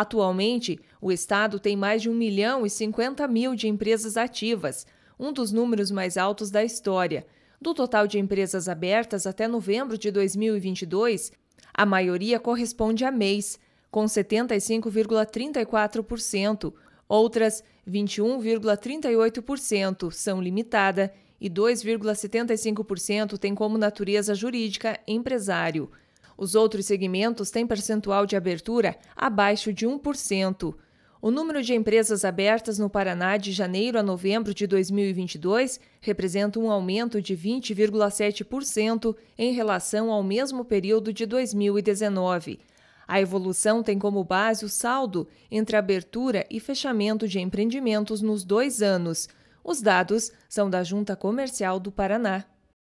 Atualmente, o Estado tem mais de 1 milhão e 50 mil de empresas ativas, um dos números mais altos da história. Do total de empresas abertas até novembro de 2022, a maioria corresponde a mês, com 75,34%. Outras, 21,38%, são limitada e 2,75% têm como natureza jurídica empresário. Os outros segmentos têm percentual de abertura abaixo de 1%. O número de empresas abertas no Paraná de janeiro a novembro de 2022 representa um aumento de 20,7% em relação ao mesmo período de 2019. A evolução tem como base o saldo entre abertura e fechamento de empreendimentos nos dois anos. Os dados são da Junta Comercial do Paraná.